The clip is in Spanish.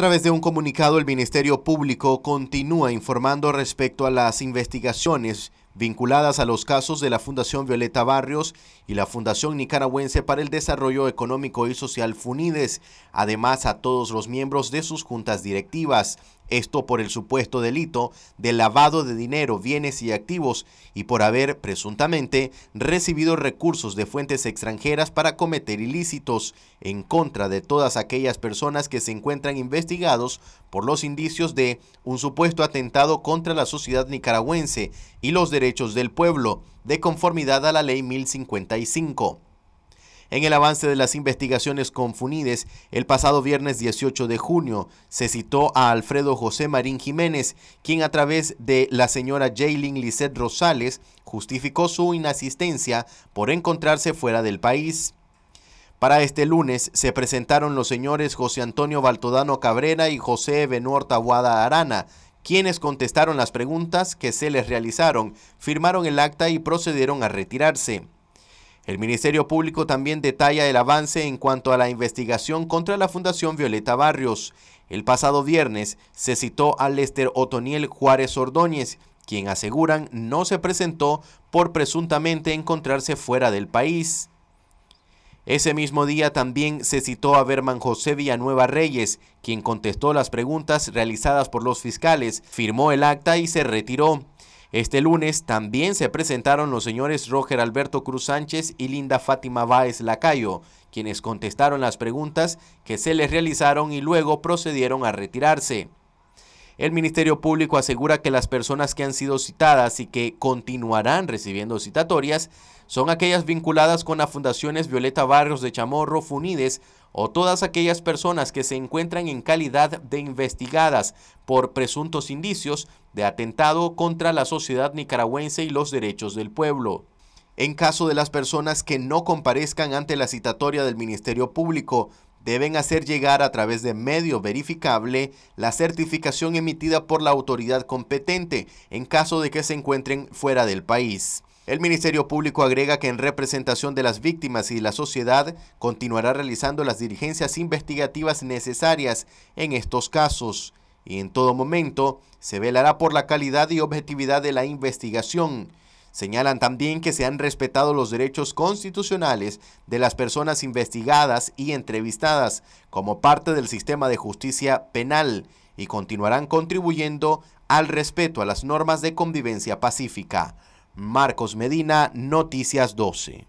A través de un comunicado, el Ministerio Público continúa informando respecto a las investigaciones vinculadas a los casos de la Fundación Violeta Barrios y la Fundación Nicaragüense para el Desarrollo Económico y Social FUNIDES, además a todos los miembros de sus juntas directivas esto por el supuesto delito de lavado de dinero, bienes y activos y por haber presuntamente recibido recursos de fuentes extranjeras para cometer ilícitos en contra de todas aquellas personas que se encuentran investigados por los indicios de un supuesto atentado contra la sociedad nicaragüense y los derechos del pueblo, de conformidad a la ley 1055. En el avance de las investigaciones con Funides, el pasado viernes 18 de junio se citó a Alfredo José Marín Jiménez, quien a través de la señora Jaylin Lisset Rosales justificó su inasistencia por encontrarse fuera del país. Para este lunes se presentaron los señores José Antonio Baltodano Cabrera y José Benuor Tahuada Arana, quienes contestaron las preguntas que se les realizaron, firmaron el acta y procedieron a retirarse. El Ministerio Público también detalla el avance en cuanto a la investigación contra la Fundación Violeta Barrios. El pasado viernes se citó a Lester Otoniel Juárez Ordóñez, quien aseguran no se presentó por presuntamente encontrarse fuera del país. Ese mismo día también se citó a Berman José Villanueva Reyes, quien contestó las preguntas realizadas por los fiscales, firmó el acta y se retiró. Este lunes también se presentaron los señores Roger Alberto Cruz Sánchez y Linda Fátima Báez Lacayo, quienes contestaron las preguntas que se les realizaron y luego procedieron a retirarse. El Ministerio Público asegura que las personas que han sido citadas y que continuarán recibiendo citatorias son aquellas vinculadas con las fundaciones Violeta Barrios de Chamorro, Funides o todas aquellas personas que se encuentran en calidad de investigadas por presuntos indicios de atentado contra la sociedad nicaragüense y los derechos del pueblo. En caso de las personas que no comparezcan ante la citatoria del Ministerio Público, deben hacer llegar a través de medio verificable la certificación emitida por la autoridad competente en caso de que se encuentren fuera del país. El Ministerio Público agrega que en representación de las víctimas y la sociedad continuará realizando las diligencias investigativas necesarias en estos casos y en todo momento se velará por la calidad y objetividad de la investigación Señalan también que se han respetado los derechos constitucionales de las personas investigadas y entrevistadas como parte del sistema de justicia penal y continuarán contribuyendo al respeto a las normas de convivencia pacífica. Marcos Medina, Noticias 12.